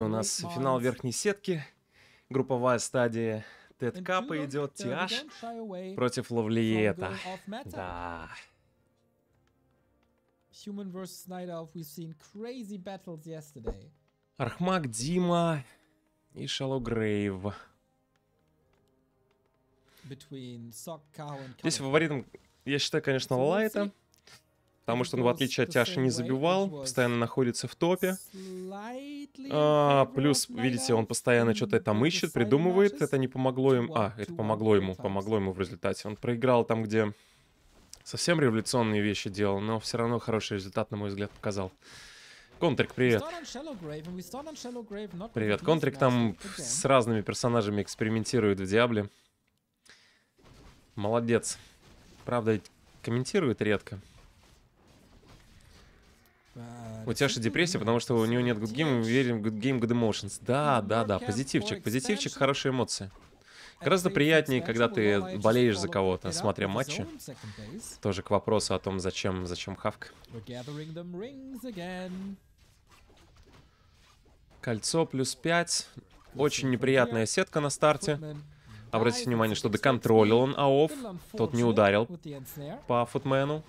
У нас финал верхней сетки, групповая стадия Тед Капа идет, Тиаш против Лавлиета. Да. Human vs. Night Elf, we've seen crazy battles yesterday. Архмаг, Дима и Шалу Грейв. Здесь фаворитом, я считаю, конечно, Лайта. Потому что он, в отличие от Тиаша, не забивал, постоянно находится в топе. А, плюс, видите, он постоянно что-то там ищет, придумывает. Это не помогло им. А, это помогло ему. Помогло ему в результате. Он проиграл там, где совсем революционные вещи делал, но все равно хороший результат, на мой взгляд, показал. Контрик, привет. Привет. Контрик там с разными персонажами экспериментирует в Диабле. Молодец. Правда, комментирует редко. У тебя же депрессия, потому что у него нет good game, мы верим в good game, good emotions. Да, да, да, позитивчик. Позитивчик, хорошие эмоции. Гораздо приятнее, когда ты болеешь за кого-то, смотря матчи. Тоже к вопросу о том, зачем, зачем хавка. Кольцо плюс 5. Очень неприятная сетка на старте. Обратите внимание, что доконтролил он АОФ. Тот не ударил по футмену.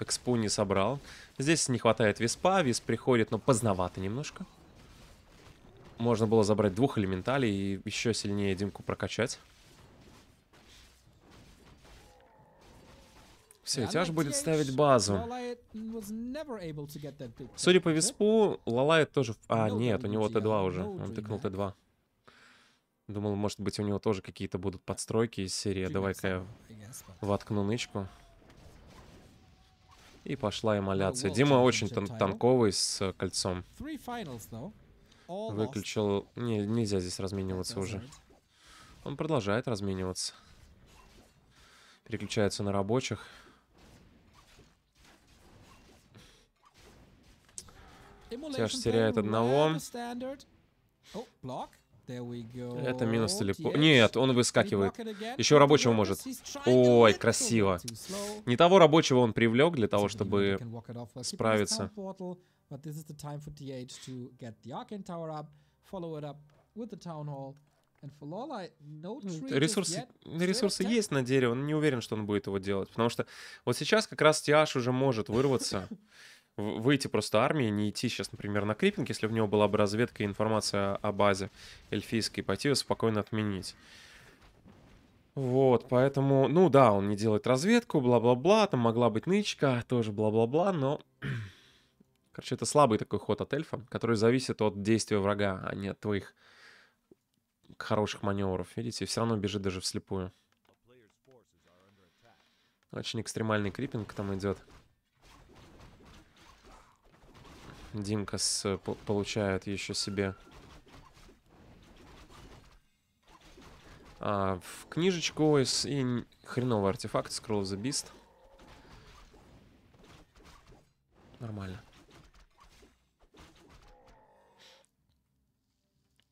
Экспу не собрал. Здесь не хватает виспа. Вис приходит, но поздновато немножко. Можно было забрать двух элементалей и еще сильнее Димку прокачать. Все, тяж будет ставить базу. Судя по виспу, Лалайт тоже... А, нет, у него Т2 уже. Он тыкнул Т2. Думал, может быть, у него тоже какие-то будут подстройки из серии. Давай-ка я воткну нычку. И пошла эмоляция. Дима очень тан танковый с э, кольцом. Выключил... Не, нельзя здесь размениваться уже. Он продолжает размениваться. Переключается на рабочих. Тяж теряет одного. Это минус телепорт. Нет, он выскакивает. Еще рабочего может. Ой, красиво. Не того рабочего он привлек для того, чтобы справиться. Ресурсы, ресурсы есть на дерево, но не уверен, что он будет его делать. Потому что вот сейчас как раз Тиаш уже может вырваться. выйти просто армии, не идти сейчас, например, на крипинг, если у него была бы разведка и информация о базе эльфийской, пойти ее спокойно отменить. Вот, поэтому, ну да, он не делает разведку, бла-бла-бла, там могла быть нычка, тоже бла-бла-бла, но... Короче, это слабый такой ход от эльфа, который зависит от действия врага, а не от твоих хороших маневров. Видите, все равно бежит даже вслепую. Очень экстремальный крипинг там идет. Димка с, получает еще себе. А, в книжечку из, и хреновый артефакт Scroll of the Beast. Нормально.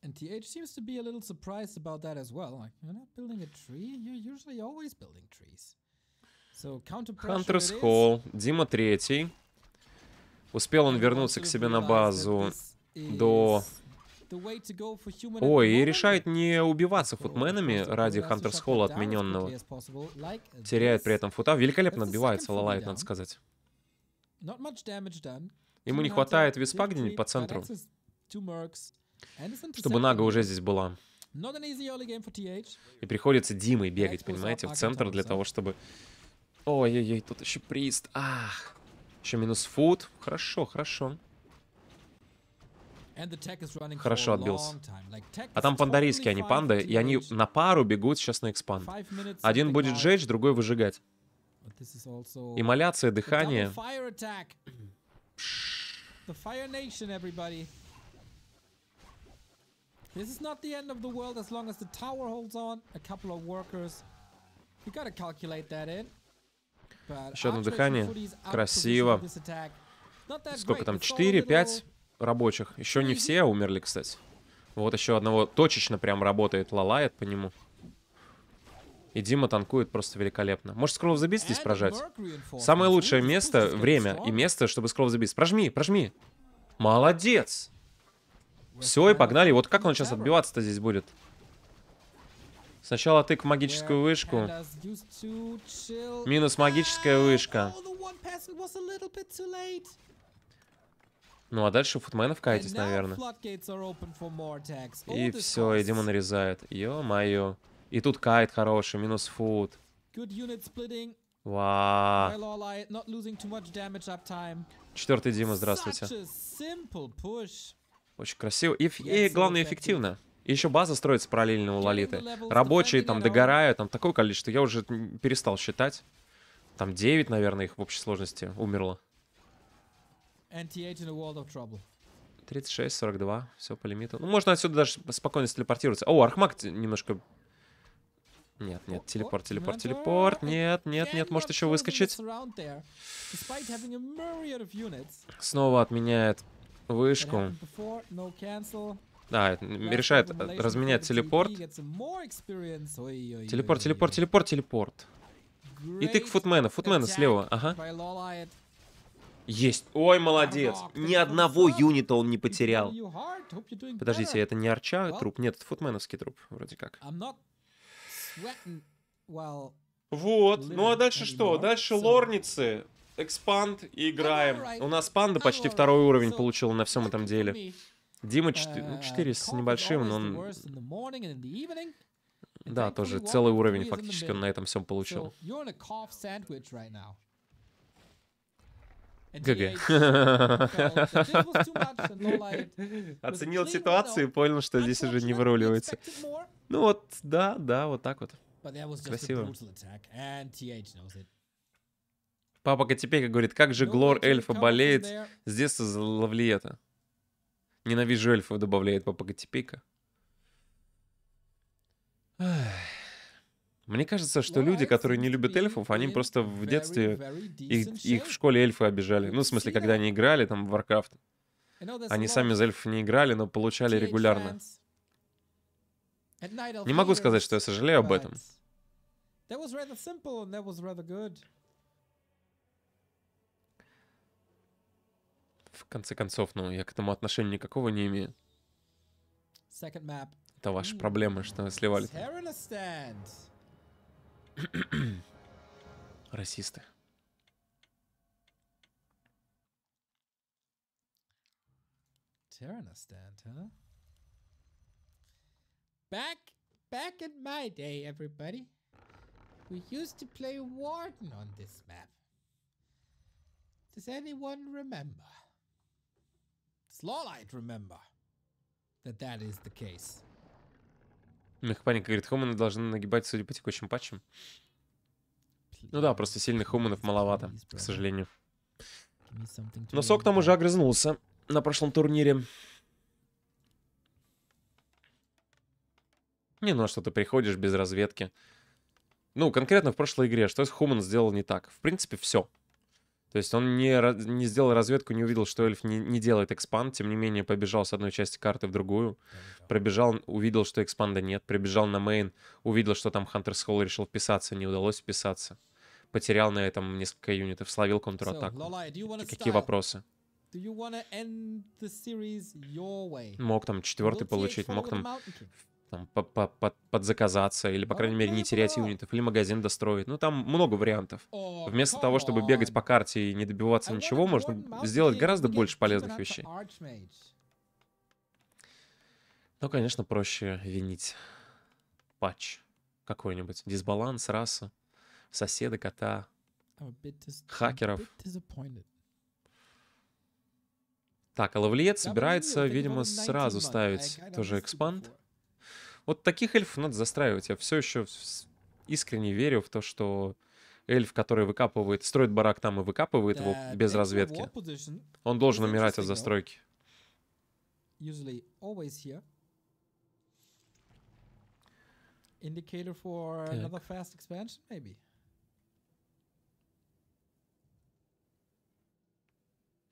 And TH seems to be a little surprised about that as well. Like, you're not building a tree, you're usually always building trees. So counter Hunter's Hall, Дима третий. Успел он вернуться к себе на базу до... Ой, и решает не убиваться футменами ради Хантерс Холла отмененного. Теряет при этом фута. Великолепно отбивается Лалайт, надо сказать. Ему не хватает виспа где-нибудь по центру. Чтобы Нага уже здесь была. И приходится Димой бегать, понимаете, в центр для того, чтобы... Ой-ой-ой, тут еще прист. Ах! Еще минус фуд. Хорошо, хорошо. Хорошо отбился. А там пандарийские, они панды, и они на пару бегут сейчас на экспанд. Один будет жечь, другой выжигать. эмоляция дыхание. This is not the end of the world as long as the tower holds on. A couple of workers. You gotta calculate that in. Еще одно дыхание. Красиво. Сколько там? 4-5 рабочих. Еще не все а умерли, кстати. Вот еще одного точечно прям работает, лалает по нему. И Дима танкует просто великолепно. Может, скролл забить здесь прожать? Самое лучшее место, время и место, чтобы скролл забить. Прожми, прожми. Молодец! Все, и погнали. Вот как он сейчас отбиваться-то здесь будет? Сначала тык в магическую вышку. Минус магическая вышка. Ну а дальше футменов кайтесь, наверное. И все, и Дима нарезает. Ё-моё. И тут кайт хороший, минус фут. Вау. Четвертый Дима, здравствуйте. Очень красиво. И, и главное, эффективно. И еще база строится параллельно у Лолиты. Рабочие там догорают, там такое количество. Я уже перестал считать. Там 9, наверное, их в общей сложности умерло. 36, 42, все по лимиту. Ну, можно отсюда даже спокойно телепортироваться. О, Архмаг немножко... Нет, нет, телепорт, телепорт, телепорт. Нет, нет, нет, может еще выскочить. Снова отменяет вышку. Да, решает э, разменять телепорт. Телепорт, телепорт, телепорт, телепорт. И ты к футмену, футмена слева, ага. Есть. Ой, молодец. Ни одного юнита он не потерял. Подождите, это не арча труп? Нет, это футменовский труп, вроде как. Вот. Ну а дальше что? Дальше лорницы. Экспанд и играем. У нас панда почти второй уровень получила на всем этом деле. Дима 4, э, ну, с небольшим, но он... Да, тоже целый уровень фактически он на этом всем получил. ГГ. Оценил ситуацию и понял, что здесь уже не выруливается. Ну вот, да, да, вот так вот. Красиво. Папа Котипейка говорит, как же Глор Эльфа болеет с детства за Лавлиета. Ненавижу эльфов, добавляет папа Котипейка. Мне кажется, что люди, которые не любят эльфов, они просто в детстве, их, их в школе эльфы обижали. Ну, в смысле, когда они играли там в Warcraft. Они сами за эльфов не играли, но получали регулярно. Не могу сказать, что я сожалею об этом. В конце концов, ну, я к этому отношения никакого не имею. Это ваши проблемы, что сливали. Расисты. Terranastand, huh? Back, back in my day, everybody, we used to play Warden on this map. Does anyone remember? Slawlight remember that that is the case. Механика говорит, хуманы должны нагибать, судя по текущим патчам. Ну да, просто сильных хуманов маловато, к сожалению. Но Сок там уже огрызнулся на прошлом турнире. Не, ну а что ты приходишь без разведки? Ну, конкретно в прошлой игре, что Хуман сделал не так? В принципе, все. То есть он не, не сделал разведку, не увидел, что эльф не, не делает экспанд, тем не менее побежал с одной части карты в другую, пробежал, увидел, что экспанда нет, прибежал на мейн, увидел, что там Хантерс Холл решил вписаться, не удалось вписаться, потерял на этом несколько юнитов, словил контратаку. So, Какие вопросы? Мог там четвертый получить, мог там там, по -по -под подзаказаться, или, по а, крайней мере, не терять юнитов, или магазин достроить. Ну, там много вариантов. Вместо того, чтобы бегать по карте и не добиваться ничего, можно сделать гораздо больше полезных вещей. Ну, конечно, проще винить патч какой-нибудь. Дисбаланс, раса, соседа, кота, хакеров. Так, а собирается, видимо, сразу ставить тоже экспанд. Вот таких эльфов надо застраивать. Я все еще искренне верю в то, что эльф, который выкапывает, строит барак там и выкапывает его без разведки, он должен умирать от застройки. Indicator for так. another fast expansion, maybe.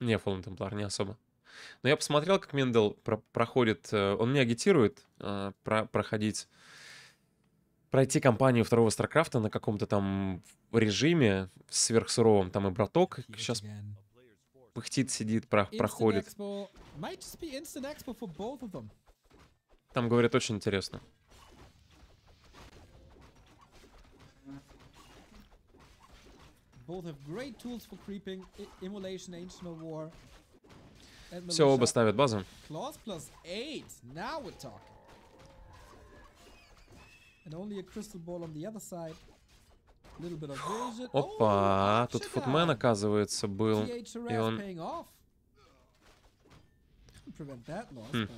Не, Fallen Templar, не особо. Но я посмотрел, как Мендел про проходит, э, он меня агитирует э, про проходить, пройти кампанию второго Старкрафта на каком-то там режиме сверхсуровом, там и браток сейчас пыхтит, сидит, про проходит. Там, говорят, очень интересно. Both have great tools for creeping, immolation, ancient war, все, оба ставят базу. Опа, ah, тут футмен, оказывается, был. И он... Хм.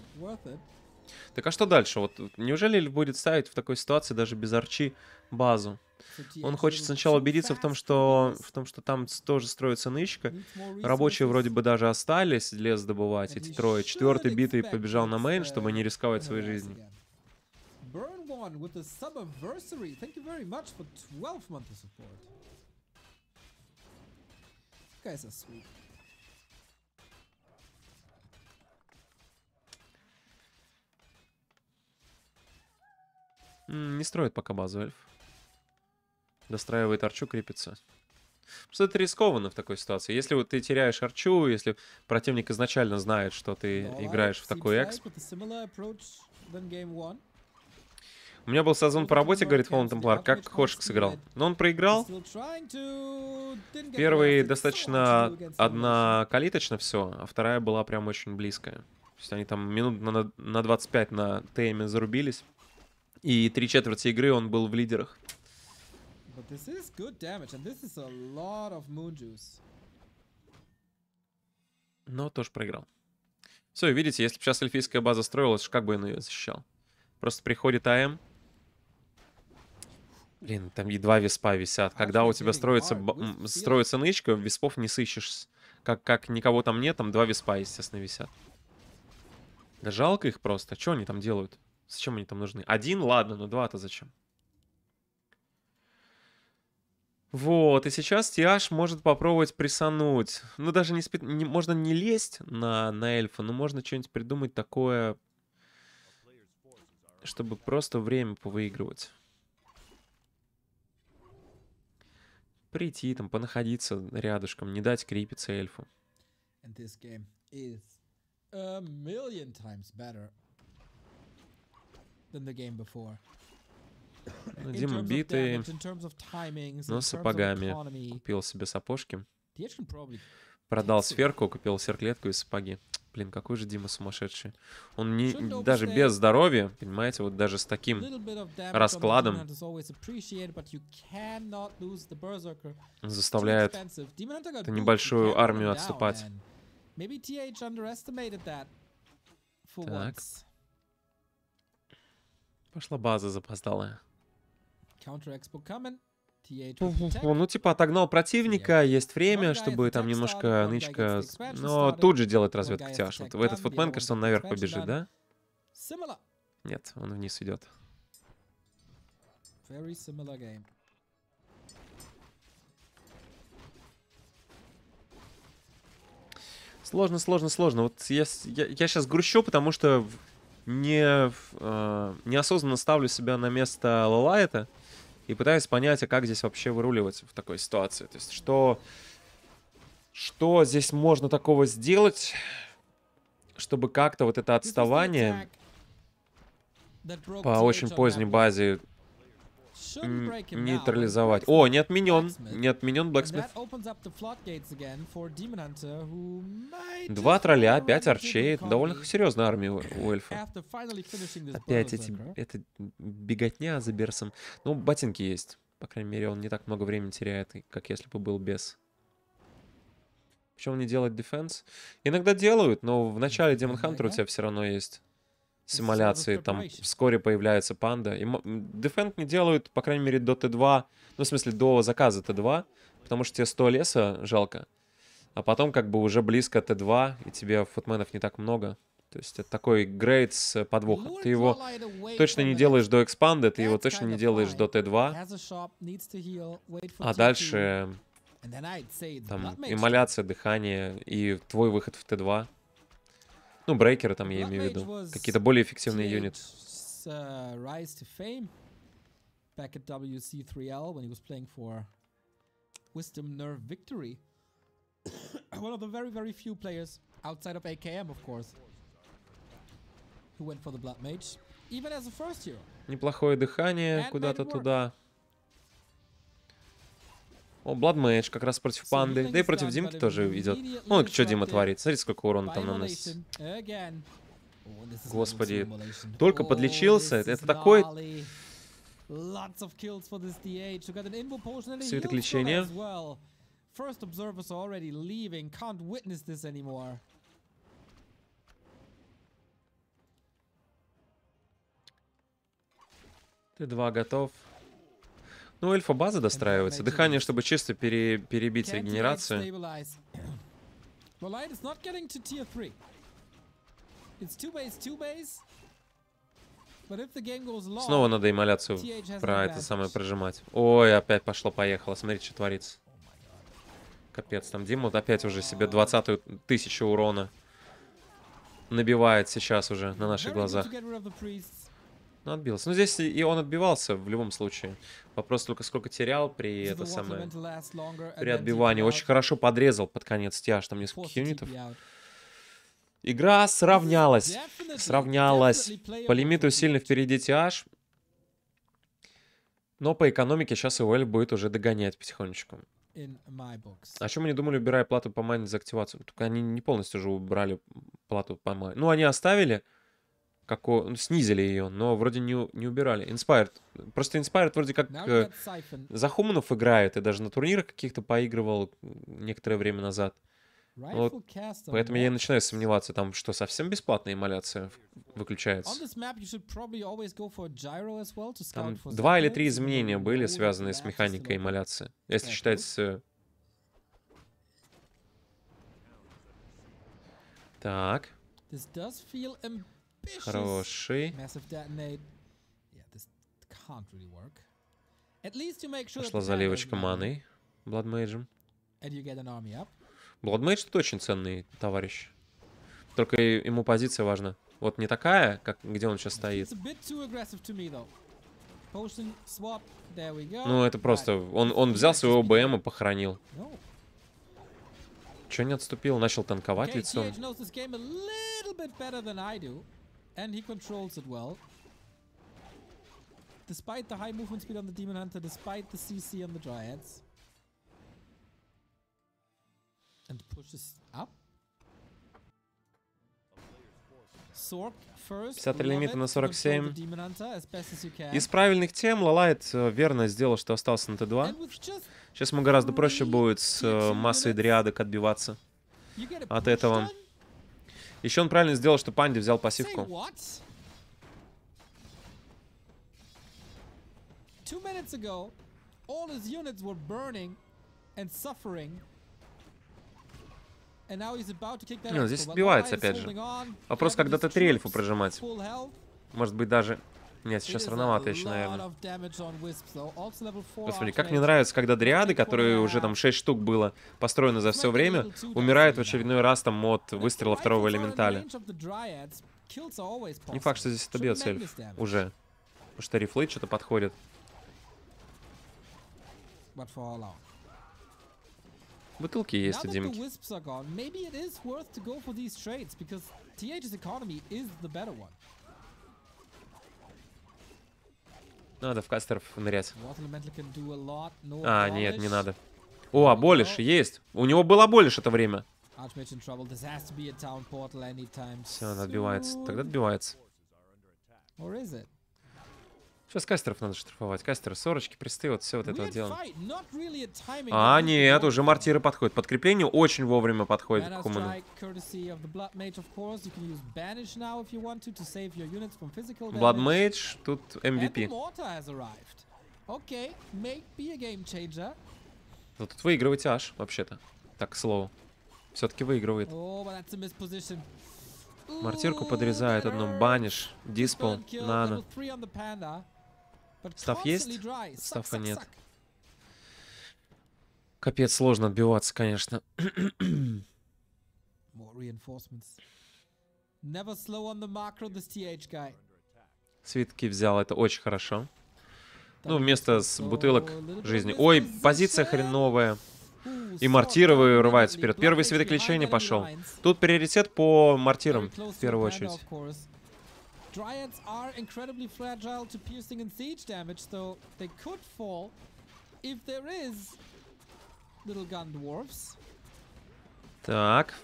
Так а что дальше? Вот неужели будет ставить в такой ситуации даже без арчи базу? Он хочет э, сначала убедиться в том, что, в том, что там тоже строится нычка. Рабочие вроде бы даже остались лес добывать, эти трое. Четвертый битый побежал на мейн, чтобы не рисковать своей жизнью. Burn with the sub Thank you very much for 12 months of support. You guys are sweet. Не строит пока базу эльф. Достраивает арчу, крепится. Просто это рискованно в такой ситуации. Если вот ты теряешь арчу, если противник изначально знает, что ты ну, а играешь в такой эксп. У меня был сезон по работе, говорит Фоллен Темплар, как Хоршик сыграл. Но он проиграл. Первый достаточно одна калиточно все, а вторая была прям очень близкая. То есть они там минут на, на 25 на ТМ зарубились. И три четверти игры он был в лидерах. But this is good damage, and this is a lot of moon juice. Но тоже проиграл. Все, видите, если бы сейчас эльфийская база строилась, как бы он ее защищал? Просто приходит АМ. Блин, там едва виспа висят. А Когда у тебя строится, строится нычка, виспов не сыщешь. Как, как никого там нет, там два виспа, естественно, висят. Да жалко их просто. Что они там делают? Зачем они там нужны? Один, ладно, но два-то зачем? Вот, и сейчас Тиаш может попробовать присануть. Ну, даже не, спит, не можно не лезть на, на эльфа, но можно что-нибудь придумать такое, чтобы просто время повыигрывать. Прийти там, понаходиться рядышком, не дать крепиться эльфу. Ну, Дима битый, но с сапогами. Купил себе сапожки. Продал сверку, купил серклетку и сапоги. Блин, какой же Дима сумасшедший. Он не, даже без здоровья, понимаете, вот даже с таким раскладом заставляет эту небольшую армию отступать. Так. Пошла база запоздалая. Ну, типа, отогнал противника, есть время, чтобы там немножко нычка... Но ну, тут же делает разведка тяж. Вот в этот футмен, кажется, он наверх побежит, да? Нет, он вниз идет. Сложно, сложно, сложно. Вот я, я, я сейчас грущу, потому что не, э, неосознанно ставлю себя на место Лалайта и пытаюсь понять, а как здесь вообще выруливать в такой ситуации. То есть, что, что здесь можно такого сделать, чтобы как-то вот это отставание по очень поздней базе нейтрализовать. О, не отменен. Не отменен Блэксмит. Два тролля, пять арчей. Довольно серьезная армия у эльфа. Опять эти... Это беготня за берсом. Ну, ботинки есть. По крайней мере, он не так много времени теряет, как если бы был без. Почему не делать дефенс? Иногда делают, но в начале Демон Хантера у тебя все равно есть симуляции, там вскоре появляется панда. И Defend не делают, по крайней мере, до Т2, ну, в смысле, до заказа Т2, потому что тебе 100 леса жалко, а потом как бы уже близко Т2, и тебе футменов не так много. То есть это такой грейд с подвохом. Ты его точно не делаешь до экспанда, ты его точно не делаешь до Т2. А дальше там иммоляция, дыхание и твой выход в Т2. Ну, брейкеры там я имею в виду. Какие-то более эффективные юниты. back at WC3L when he was playing for Wisdom Nerve Victory. One of the very, very few players outside of AKM, of course, who went for the Blood Mage, even as a first hero. Неплохое дыхание куда-то туда. О, Бладмэйдж как раз против панды. Да и против Димки тоже идет. Ну, Ой, что Дима творит. Смотри, сколько урона там наносит. Господи, только подлечился. Это такой... Свиток лечения. First observers are already leaving, can't witness this anymore. Ты два готов. Ну, эльфа-база достраивается. Дыхание, чтобы чисто пере перебить регенерацию. Снова надо эмуляцию про это самое прожимать. Ой, опять пошло-поехало. Смотрите, что творится. Капец, там Дима вот опять уже себе 20 тысячу урона набивает сейчас уже на наших глазах. Но ну, отбился. Ну, здесь и он отбивался в любом случае. Вопрос только сколько терял при это самое... При отбивании. Очень хорошо подрезал под конец тяж. Там несколько юнитов. Игра сравнялась. Сравнялась. По лимиту сильно впереди тяж. Но по экономике сейчас ИОЛ будет уже догонять потихонечку. А о чем они думали, убирая плату по мане за активацию? Только они не полностью уже убрали плату по мане. Ну, они оставили, как ну, снизили ее, но вроде не, не убирали. Inspired. Просто Inspired вроде как э, Хуманов играет, и даже на турнирах каких-то поигрывал некоторое время назад. Вот, поэтому я и начинаю сомневаться, там что, совсем бесплатная эмуляция выключается? Там два или три изменения были связанные с механикой эмоляции, если считать... Э, так. Хороший. Пошла заливочка маны Бладмейджем. Бладмейдж это очень ценный товарищ. Только ему позиция важна. Вот не такая, как где он сейчас стоит. Ну, это просто... Он, он взял своего БМ и похоронил. Че не отступил? Начал танковать лицо. And he controls it well. Despite the high movement speed on the Demon Hunter, despite the CC on the Dryads. And pushes up. First, 53 лимита на 47. Из правильных тем Лалайт э, верно сделал, что остался на Т2. Сейчас ему гораздо проще будет с э, массой дриадок отбиваться от этого. Еще он правильно сделал, что Панди взял пассивку. Two здесь сбивается опять же. Вопрос, когда ты три эльфа прожимать. Может быть, даже нет, сейчас рановато еще, наверное. Господи, как мне нравится, когда дриады, которые уже там 6 штук было построено за все время, умирают в очередной раз там от выстрела второго элементаля. Не факт, что здесь это бьет эльф уже. Потому что рифлы что-то подходит. Бутылки есть у Димки. gone, trades, Ну, надо в кастеров нырять. А, нет, не надо. О, Аболиш, есть. У него был Аболиш это время. Все, отбивается. Тогда отбивается. Сейчас кастеров надо штрафовать. Кастеры, сорочки, присты вот все вот это вот дело. А, нет, уже мортиры подходят. Подкрепление очень вовремя подходит к Хуману. Бладмейдж, тут MVP. Но тут выигрываете аж, вообще-то. Так, к слову. Все-таки выигрывает. Мартирку подрезает одну, баниш, диспол, нано. Став есть? Ставка нет. Капец, сложно отбиваться, конечно. Свитки взял, это очень хорошо. Ну, вместо с бутылок жизни. Ой, позиция хреновая. И мортиры вырываются вперед. Первый свиток лечения пошел. Тут приоритет по мортирам, в первую очередь. Dryads are incredibly fragile to piercing and siege damage, so they could fall if there is little gun dwarfs. Так,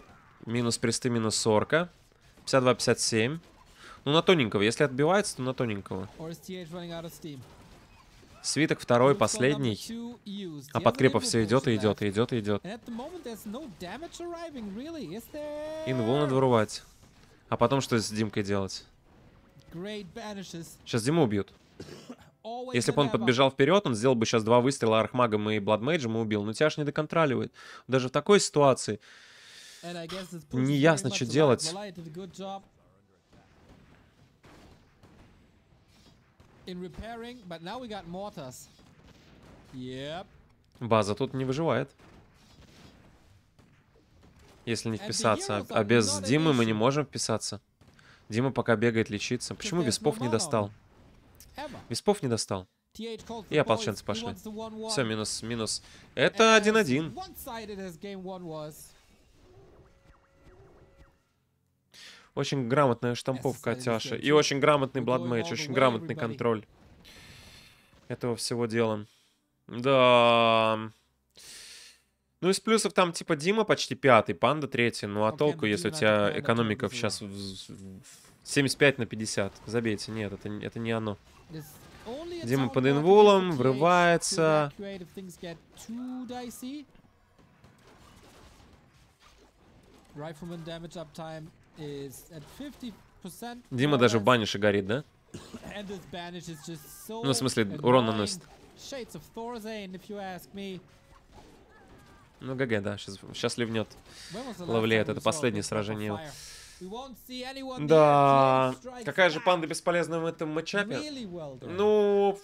минус присты минус 40. 52-57. Ну, на тоненького. Если отбивается, то на тоненького. Свиток второй, последний. А подкрепа все идет и идет, и идет, и идет. Инвул надо вырывать. А потом что с Димкой делать? Сейчас Диму убьют. Если бы он подбежал вперед, он сделал бы сейчас два выстрела архмагом и бладмейджем и убил. Но тебя ж не доконтроливает. Даже в такой ситуации неясно, что делать. База тут не выживает. Если не вписаться. А без Димы мы не можем вписаться. Дима пока бегает лечиться. Почему Виспов ну не достал? Виспов не достал. И ополченцы пошли. Все, минус, минус. Это 1-1. Очень грамотная штамповка от Тяши. И очень грамотный бладмейдж, очень грамотный контроль. Этого всего дела. Да... Ну, из плюсов там типа Дима почти пятый, Панда третий. Ну, а ну, толку, если у тебя экономика сейчас 75 на 50? Забейте, нет, это, это не оно. Дима под инвулом, врывается. Дима даже в банише горит, да? Ну, в смысле, урон наносит. Ну, ГГ, да, сейчас, сейчас ливнет. ловлеет это последнее сражение. Да, какая же панда бесполезная в этом матчапе? Ну,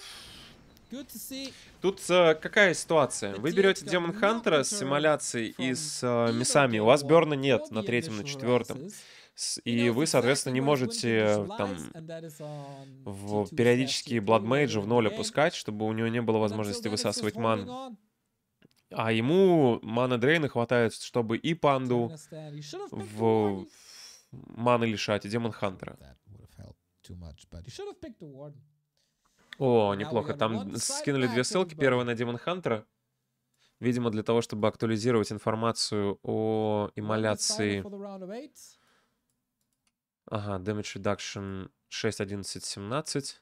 Тут э, какая ситуация? Вы берете Демон Хантера с симуляцией и с э, мясами. У вас Берна нет на третьем, на четвертом. И вы, соответственно, не можете там в периодически Бладмейджа в ноль опускать, чтобы у него не было возможности высасывать ман. А ему мана Дрейна хватает, чтобы и панду в маны лишать, и демон Хантера. О, неплохо. Там скинули две ссылки. Первая на Демон Хантера. Видимо, для того, чтобы актуализировать информацию о иммоляции. Ага, Damage Reduction 6 11 17.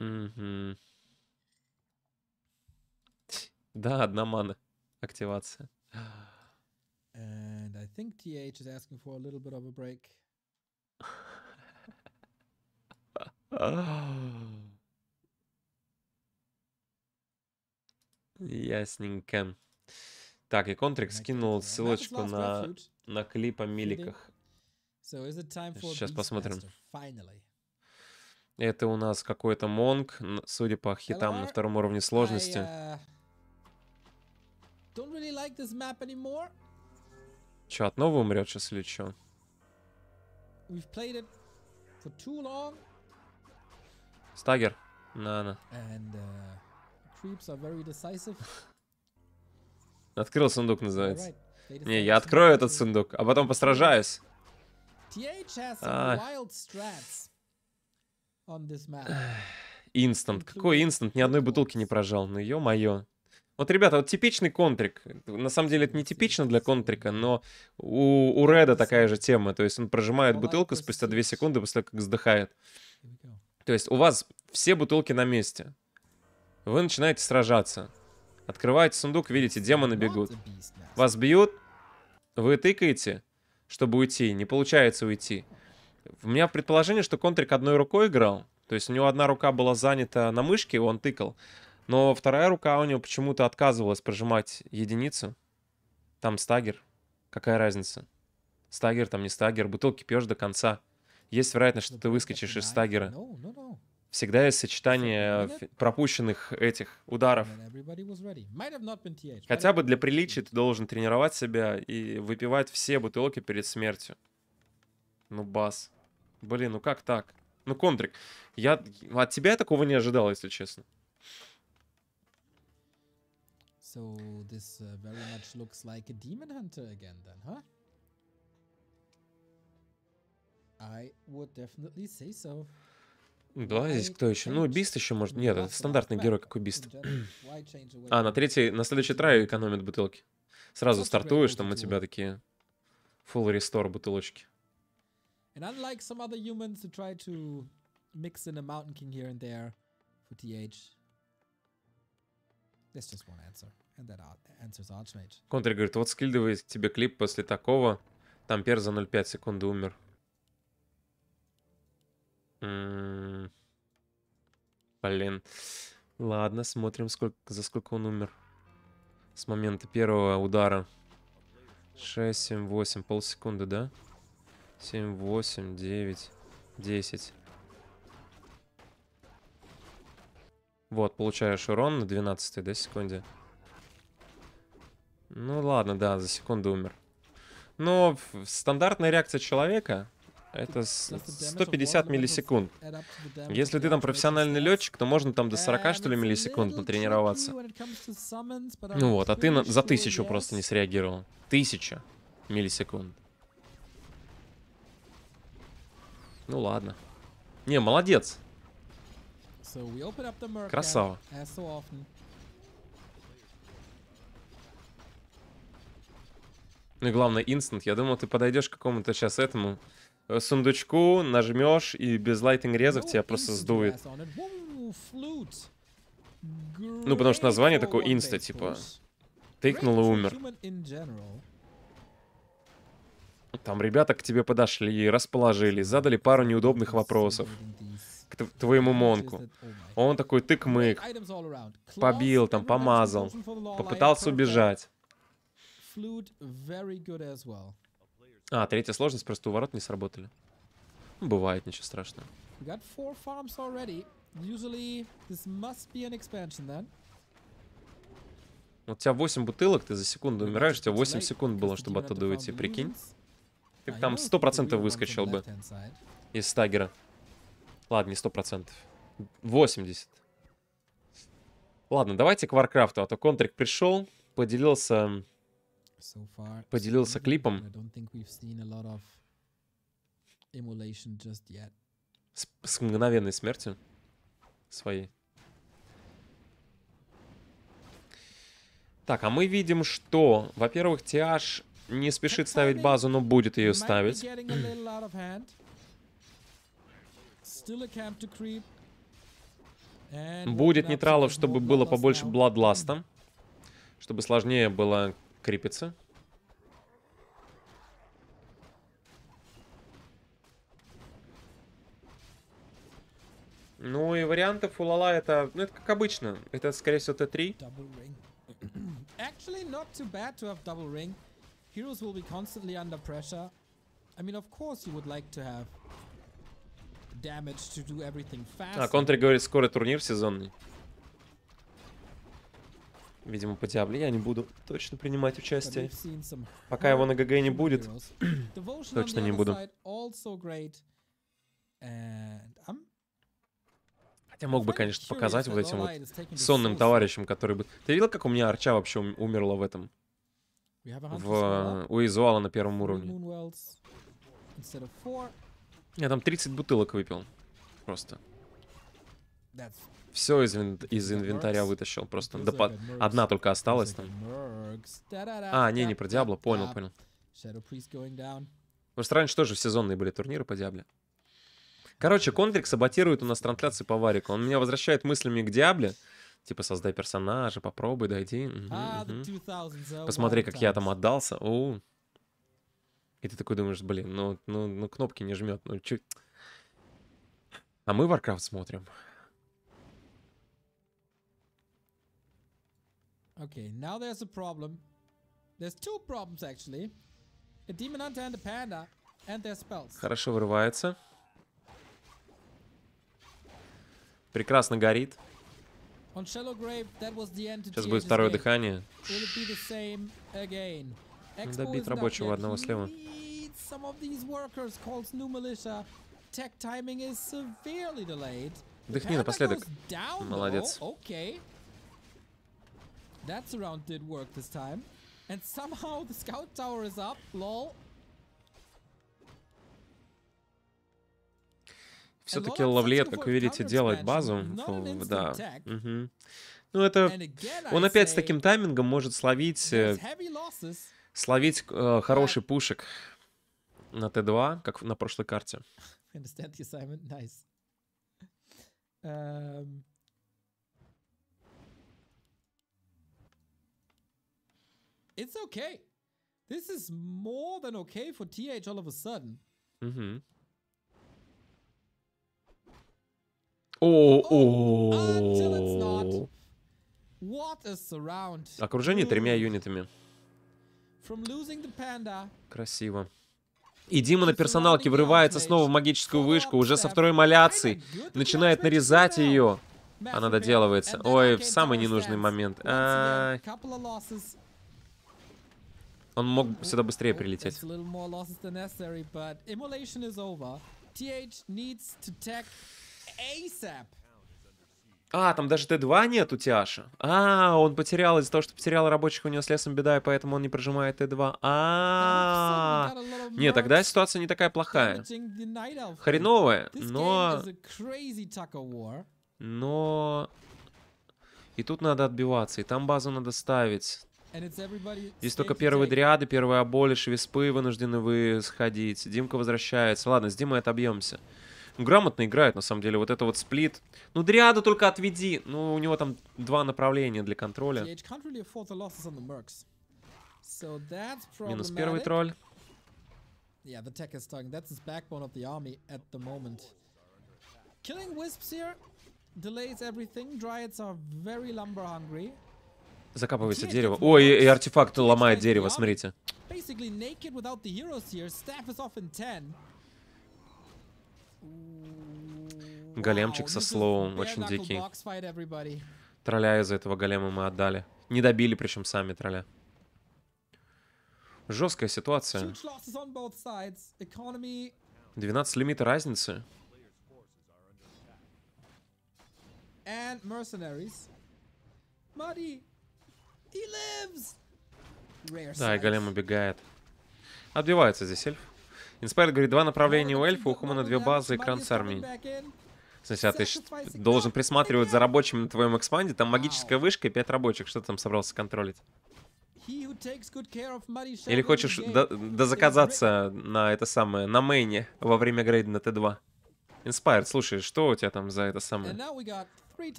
Угу. Да, одна мана. Активация. And I think TH is asking for a little bit of a break. Ясненько. Так, и Контрик скинул ссылочку на, на клип о миликах. Сейчас посмотрим. Finally. Это у нас какой-то монг, судя по хитам на втором уровне сложности. I, uh, really like Че, от нового умрет сейчас или че? Стагер. На-на. Uh, Открыл сундук, называется. Не, я открою этот сундук, а потом постражаюсь. Инстант. Какой инстант? Ни одной бутылки не прожал. Ну, ё-моё. Вот, ребята, вот типичный контрик. На самом деле это не типично для контрика, но у, у Реда такая же тема. То есть он прожимает бутылку спустя 2 секунды после того, как вздыхает. То есть у вас все бутылки на месте. Вы начинаете сражаться. Открываете сундук, видите, демоны бегут. Вас бьют, вы тыкаете, чтобы уйти. Не получается уйти. У меня предположение, что Контрик одной рукой играл. То есть у него одна рука была занята на мышке, он тыкал. Но вторая рука у него почему-то отказывалась прожимать единицу. Там стагер. Какая разница? Стагер там не стагер. Бутылки пьешь до конца. Есть вероятность, что ты выскочишь из стагера. Всегда есть сочетание пропущенных этих ударов. Хотя бы для приличия ты должен тренировать себя и выпивать все бутылки перед смертью. Ну, бас. Блин, ну как так? Ну, Кондрик, я от тебя я такого не ожидал, если честно. So this uh, very much looks like a demon hunter again then, huh? I would definitely say so. Да, здесь кто еще? Ну, Бист еще может. Нет, это стандартный герой, какой Бист. а, на третий, на следующий трай экономит бутылки. Сразу стартуешь, там у тебя такие full restore бутылочки. And unlike some other humans who try to mix in a Mountain King here and there for TH, there's just one answer. And that answers Archmage. Контри говорит, вот скильдовый тебе клип после такого. Там пер за 0,5 секунды умер. М м-м-м. -м Блин. Ладно, смотрим, сколько, за сколько он умер. С момента первого удара. 6, 7, 8, полсекунды, да? Да. 7, 8, 9, 10. Вот, получаешь урон на 12, да, секунде. Ну ладно, да, за секунду умер. Но стандартная реакция человека это 150 миллисекунд. Если ты там профессиональный летчик, то можно там до 40, что ли, миллисекунд потренироваться. Ну вот, а ты на, за тысячу просто не среагировал. Тысяча миллисекунд. Ну ладно. Не, молодец. Красава. Ну и главное, инстант. Я думал, ты подойдешь к какому-то сейчас этому э, сундучку, нажмешь, и без лайтинг-резов тебя просто сдует. Ну, потому что название такое инста, типа. Тыкнул и умер. Там ребята к тебе подошли, расположили, задали пару неудобных вопросов к твоему Монку. Он такой тык-мык, побил там, помазал, попытался убежать. А, третья сложность, просто у ворот не сработали. Бывает, ничего страшного. Вот у тебя 8 бутылок, ты за секунду умираешь, у тебя 8 секунд было, чтобы оттуда уйти, прикинь? Ты а там сто процентов выскочил бы из стагера. Ладно, не сто процентов. 80. Ладно, давайте к Варкрафту, а то Контрик пришел, поделился, поделился клипом. С, с мгновенной смертью своей. Так, а мы видим, что, во-первых, Тиаш не спешит ставить базу, но будет ее ставить. Будет нейтралов, чтобы было побольше бладласта. Чтобы сложнее было крепиться. Ну и вариантов у Лала это, ну это как обычно. Это, скорее всего, Т3. Heroes will be constantly under pressure. I mean, of course you would like to have damage to do everything fast. А, Контри говорит, скоро турнир сезонный. Видимо, по Диабле я не буду точно принимать участие. Пока его на ГГ не будет, точно не буду. Хотя um, мог бы, конечно, показать вот этим вот сонным товарищам, которые бы... Ты видел, как у меня Арча вообще умерла в этом? в, э, у Изуала на первом уровне. Я там 30 бутылок выпил. Просто. Все из, из инвентаря вытащил просто. Да, Одна только осталась там. А, не, не про Диабло, понял, понял. Потому что раньше тоже в сезонные были турниры по Диабле. Короче, Контрик саботирует у нас трансляцию по Варику. Он меня возвращает мыслями к Диабле. Типа создай персонажа, попробуй, дойди. Посмотри, как я там отдался. О. И ты такой думаешь, блин, ну, ну, ну кнопки не жмет. Ну, чуть. А мы Warcraft смотрим. Okay, now there's a problem. There's two problems actually. A demon hunter and a panda and their spells. Хорошо вырывается. Прекрасно горит. Сейчас будет второе дыхание. Надо бить рабочего одного слева. Дыхни напоследок. Молодец. That surround did work this time. And somehow the scout tower is up, lol. Ну, Все-таки Лавлет, как вы видите, делает базу. Фу, да. Угу. Ну, это... Он опять с таким таймингом может словить... Э, словить э, хороший пушек на Т2, как на прошлой карте. Эм. It's okay. This is more than okay for TH all of a sudden. Mm-hmm. О, о. Окружение тремя юнитами. Красиво. И Дима на персоналке вырывается снова в магическую вышку, уже со второй маляцией. Начинает нарезать ее. Она доделывается. Ой, в самый ненужный момент. А -а -а. Он мог сюда быстрее прилететь. А, там даже Т2 нет у Тиаша. А, он потерял из-за того, что потерял рабочих, у него с лесом беда, и поэтому он не прожимает Т2. А, -а, -а, -а. тогда ситуация не такая плохая. Хреновая, но... Но... И тут надо отбиваться, и там базу надо ставить. Здесь только первые дриады, первые оболи, швеспы вынуждены вы сходить. Димка возвращается. Ладно, с Димой отобьемся. Ну, грамотно играют на самом деле. Вот это вот сплит. Ну, Дриаду только отведи. Ну, у него там два направления для контроля. Минус первый тролль. Yeah, the tech is stung. That's his backbone of the army at the moment. Killing wisps here delays everything. Dryads are very lumber hungry. Закапывается дерево. Ой, и, и артефакт ломает дерево, смотрите. Basically naked without the heroes here. Staff is off in 10. Големчик со слоуом, очень дикий. Тролля из-за этого голема мы отдали. Не добили, причем сами тролля. Жесткая ситуация. 12 лимит разницы. да, и голем убегает. Отбивается здесь эльф. Инспайр говорит, два направления у эльфа, у Хумана две базы и кран с армией. Слушай, а ты должен присматривать за рабочим на твоем экспанде. Там магическая вышка и пять рабочих. Что ты там собрался контролить? Или хочешь дозаказаться на это самое, на мейне во время грейда на Т2? Инспайр, слушай, что у тебя там за это самое?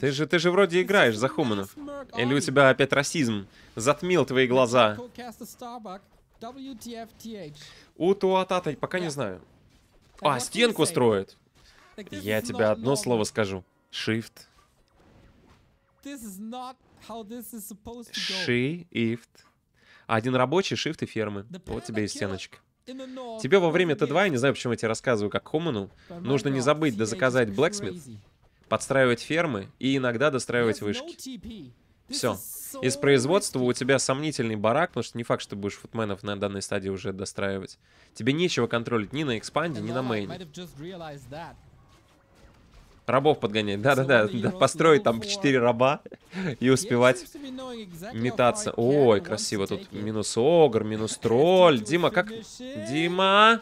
Ты же, ты же вроде играешь за хуманов. Или у тебя опять расизм затмил твои глаза? WTFTH. Утуататай, пока не знаю. А, стенку строит. Я тебе одно слово скажу. Shift. Shift. Один рабочий, shift и фермы. Вот тебе и стеночка. Тебе во время Т2, я не знаю, почему я тебе рассказываю как Хоману, нужно не забыть да заказать Blacksmith, подстраивать фермы и иногда достраивать вышки. Все. Из производства у тебя сомнительный барак, потому что не факт, что будешь футменов на данной стадии уже достраивать. Тебе нечего контролить ни на экспанде, ни на мейне. Рабов подгонять, да-да-да, построить там 4 раба и успевать метаться. Ой, красиво, тут минус Огр, минус Тролль. Дима, как... Дима!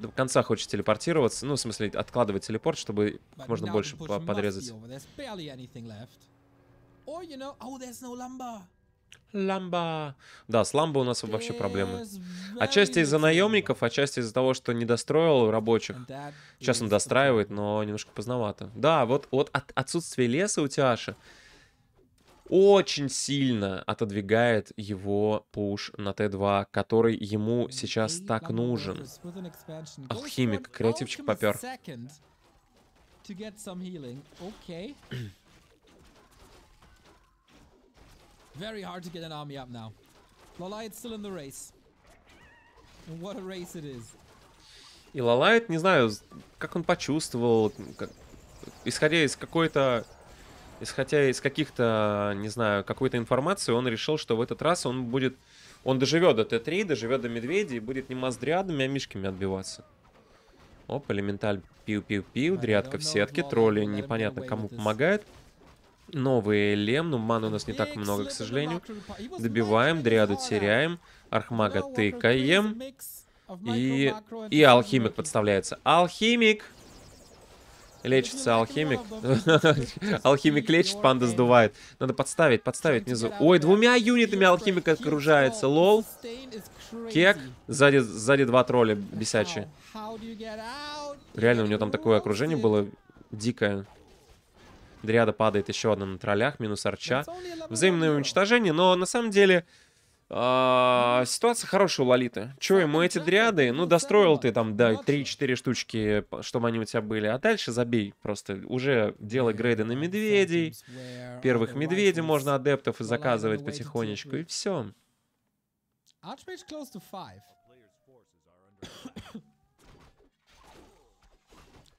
до конца хочет телепортироваться, ну, в смысле, откладывать телепорт, чтобы можно больше подрезать. Or, you know, oh, there's no lumber. Ламба. Да, с Ламбо у нас вообще проблемы. Отчасти из-за наемников, отчасти из-за того, что не достроил рабочих. Сейчас он достраивает, но немножко поздновато. Да, вот, вот от отсутствие леса у Тиаша очень сильно отодвигает его пуш на Т2, который ему сейчас так нужен. Алхимик, креативчик попер. Very hard to get an army up now. Лалайт still in the race. And what a race it is. И Лалайт, не знаю, как он почувствовал, как, исходя из какой-то... Исходя из каких-то, не знаю, какой-то информации, он решил, что в этот раз он будет... Он доживет до Т3, доживет до медведя и будет не маздрядами, а мишками отбиваться. Оп, элементаль пиу-пиу-пиу, дрядка в сетке, тролли непонятно кому помогает. Новый лем но ну, ман у нас не так много, к сожалению. Добиваем, дриаду теряем, архмага тыкаем. И, и алхимик подставляется. Алхимик! Лечится алхимик. алхимик лечит, панда сдувает. Надо подставить, подставить внизу. Ой, двумя юнитами алхимик окружается, лол. Кек. Сзади, сзади два тролля бесячие. Реально, у него там такое окружение было дикое. Дриада падает еще одна на троллях, минус арча. Взаимное уничтожение, но на самом деле... А, ситуация хорошая у Лолиты. Че, ему эти дриады? Ну, достроил ты там, да, 3-4 штучки, чтобы они у тебя были. А дальше забей просто. Уже делай грейды на медведей. Первых медведей можно адептов и заказывать потихонечку. И все.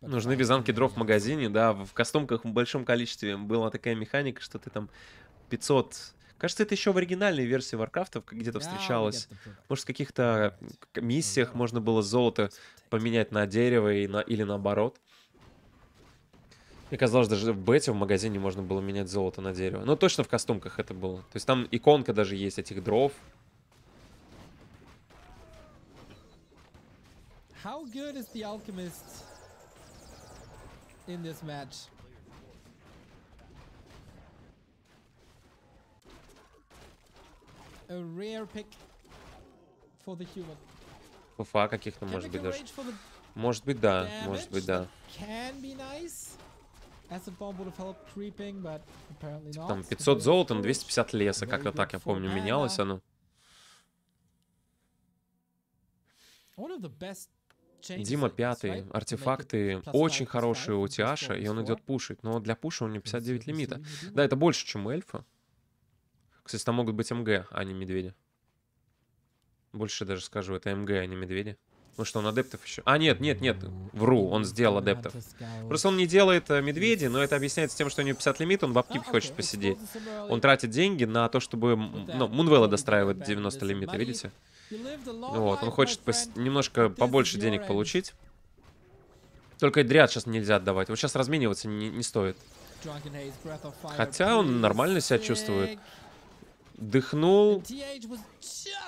Нужны вязанки дров в магазине, да. В костомках в большом количестве была такая механика, что ты там 500... Кажется, это еще в оригинальной версии Варкрафта где-то да, встречалось. Где Может, в каких-то миссиях можно было золото поменять на дерево и на... или наоборот. Мне казалось, даже в бете в магазине можно было менять золото на дерево. Но точно в костюмках это было. То есть там иконка даже есть этих дров. How good is the alchemist? in this match. A rare pick for the human. Уфа, каких то может быть даже. Может быть да, может быть да. Can be nice. Типа там 500 золота на 250 леса, как-то так, я помню, менялось оно. Дима пятый, артефакты очень хорошие у Тиаша, и он идет пушить. Но для пуша у него 59 лимита. Да, это больше, чем у эльфа. Кстати, там могут быть МГ, а не медведи. Больше даже скажу, это МГ, а не медведи. Ну что он адептов еще. А, нет, нет, нет, вру, он сделал адептов. Просто он не делает э, медведи, но это объясняется тем, что у него 50 лимит, он в а, апкипе хочет посидеть. Он тратит деньги на то, чтобы... Ну, uh, Мунвелла достраивает 90 лимита, видите? Вот, он хочет пос... немножко побольше денег получить. Только и дряд сейчас нельзя отдавать. Вот сейчас размениваться не, не стоит. Хотя он нормально себя чувствует. Дыхнул.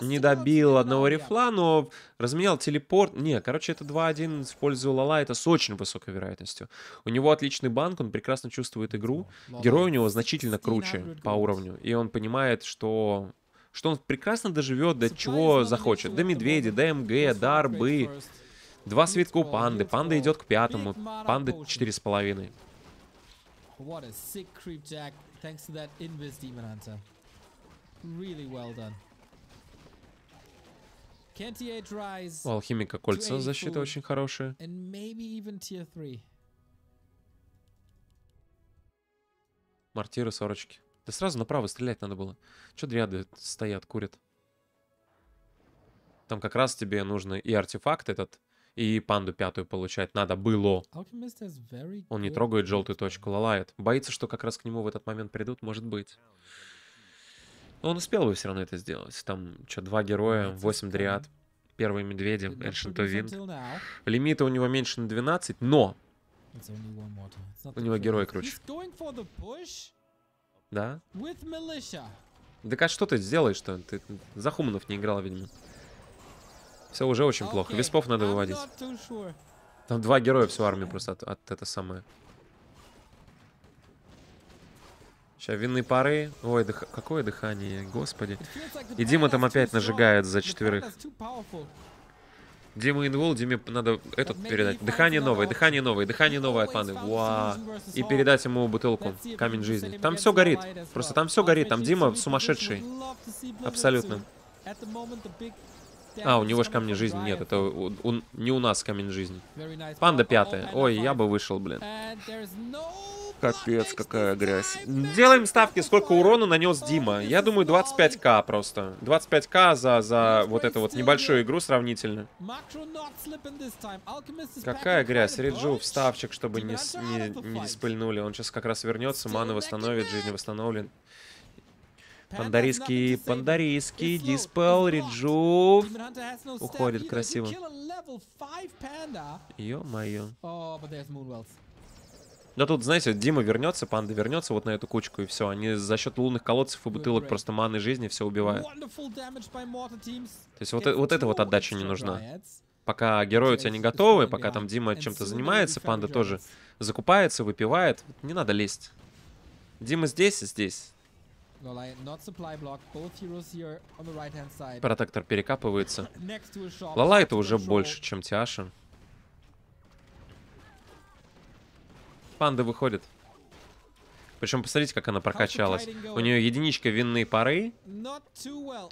Не добил одного рифла, но разменял телепорт. Не, короче, это 2-1 в пользу Лала. Это с очень высокой вероятностью. У него отличный банк, он прекрасно чувствует игру. Герой у него значительно круче по уровню. И он понимает, что что он прекрасно доживет до чего захочет. До медведя, до МГ, до арбы. Два свитка у панды. Панда идет к пятому. Панда четыре с половиной. У алхимика кольца защиты очень хорошие. Мартиры сорочки. Да сразу направо стрелять надо было. Че две стоят, курят? Там как раз тебе нужно и артефакт этот, и панду пятую получать надо было. Он не трогает желтую точку, лалает. Боится, что как раз к нему в этот момент придут, может быть. Но он успел бы все равно это сделать. Там что, два героя, восемь дриад. Первые медведи, Ancient Wind. Лимита у него меньше на 12, но... У него герой круче. Да? Да а что ты сделаешь-то? Ты за хуманов не играл, видимо. Все уже очень плохо. Виспов надо выводить. Там два героя всю армию просто от, от это самое. Сейчас винные пары. Ой, дых... какое дыхание, господи. И Дима там опять нажигает за четверых. Дима инвол, Диме надо этот передать. Дыхание новое, дыхание новое, дыхание новое от маны. Уа. И передать ему бутылку. Камень жизни. Там все горит. Просто там все горит. Там Дима сумасшедший. Абсолютно. А, у него же камня жизни нет, это он не у нас камень жизни. Панда пятая. Ой, я бы вышел, блин. Капец, какая грязь. Делаем ставки, сколько урона нанес Дима. Я думаю, 25к просто. 25к за, за вот эту вот небольшую игру сравнительно. Какая грязь. Риджу вставчик, чтобы не, не, не диспыльнули. Он сейчас как раз вернется, маны восстановит, жизнь восстановлен. Пандарийский, пандарийский, диспел, реджув. Уходит красиво. Ё-моё. Да тут, знаете, Дима вернется, панда вернется вот на эту кучку, и все. Они за счет лунных колодцев и бутылок просто маны жизни все убивают. То есть вот, э, вот эта вот отдача не нужна. Пока герои у тебя не готовы, пока там Дима чем-то занимается, панда тоже закупается, выпивает. Не надо лезть. Дима здесь и здесь. Протектор перекапывается. Лала это уже больше, чем Тиаша. Панда выходит. Причем посмотрите, как она прокачалась. У нее единичка винные пары,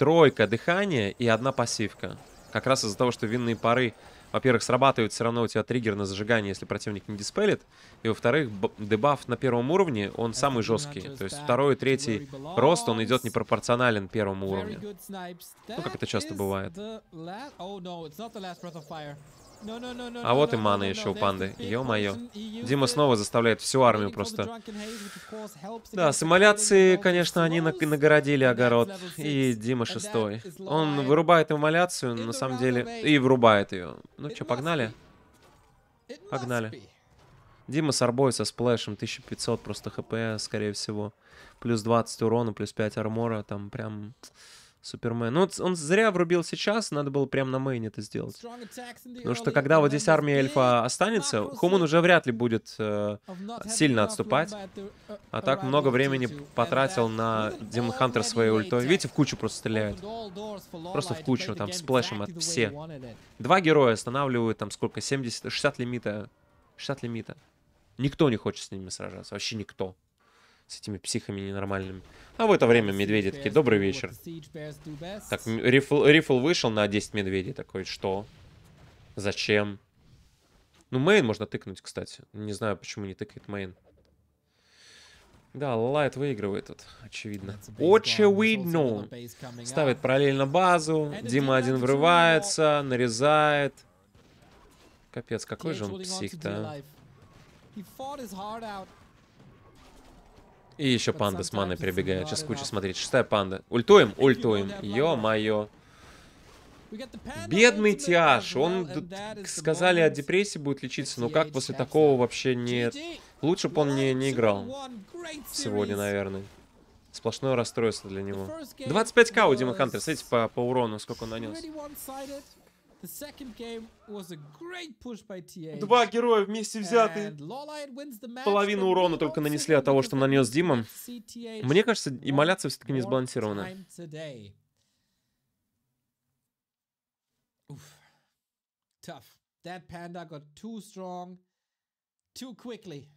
тройка дыхания и одна пассивка. Как раз из-за того, что винные пары во-первых, срабатывает все равно у тебя триггер на зажигание, если противник не диспелит. И во-вторых, дебаф на первом уровне, он самый жесткий. То есть второй и третий рост, он идет непропорционален первому уровню. Ну, как это часто бывает. А вот и мана еще у панды. Ё-моё. E Дима снова заставляет всю армию просто... Да, с эмоляции, конечно, они нагородили огород. И Дима шестой. Он вырубает эмоляцию, на самом деле, и врубает ее. Ну что, погнали? Погнали. Дима с арбой, со сплэшем, 1500 просто хп, скорее всего. Плюс 20 урона, плюс 5 армора, там прям... Супермен. Ну, он зря врубил сейчас, надо было прямо на мейне это сделать. Потому что когда вот здесь армия эльфа останется, Хуман уже вряд ли будет э, сильно отступать. Uh, а так много времени потратил на Демон Хантер своей ультой. Видите, в кучу просто стреляют. Просто в кучу, там, сплэшем от все. Два героя останавливают, там, сколько, 70, 60 лимита. 60 лимита. Никто не хочет с ними сражаться, вообще никто с этими психами ненормальными. А в это время медведи такие, добрый вечер. Так, рифл, рифл вышел на 10 медведей такой, что? Зачем? Ну, мейн можно тыкнуть, кстати. Не знаю, почему не тыкает мейн. Да, Лайт выигрывает тут, очевидно. Очевидно. Ставит параллельно базу. Дима один врывается, нарезает. Капец, какой же он псих-то, а? И еще панда с маной прибегает. Сейчас куча смотреть. Шестая панда. Ультуем? Ультуем. Ё-моё. Бедный Тиаш. Он, сказали, от депрессии будет лечиться. Но как после такого вообще нет? Лучше бы он не, не играл. Сегодня, наверное. Сплошное расстройство для него. 25к у Дима Хантер. Смотрите по, по урону, сколько он нанес. Два героя вместе взяты. Половину урона только нанесли от того, что нанес Дима. Мне кажется, имоляция все-таки не сбалансирована. Tough. That panda got too strong too quickly.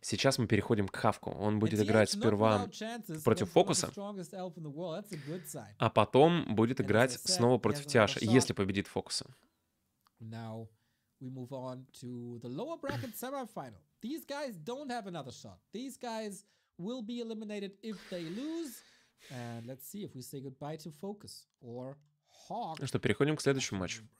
Сейчас мы переходим к Хавку. Он будет играть сперва против Фокуса, а потом будет играть снова против Тиаша, если победит Фокуса. we will be eliminated if they lose. And let's see if we say goodbye to Focus or Hawk. Ну что, переходим к следующему матчу.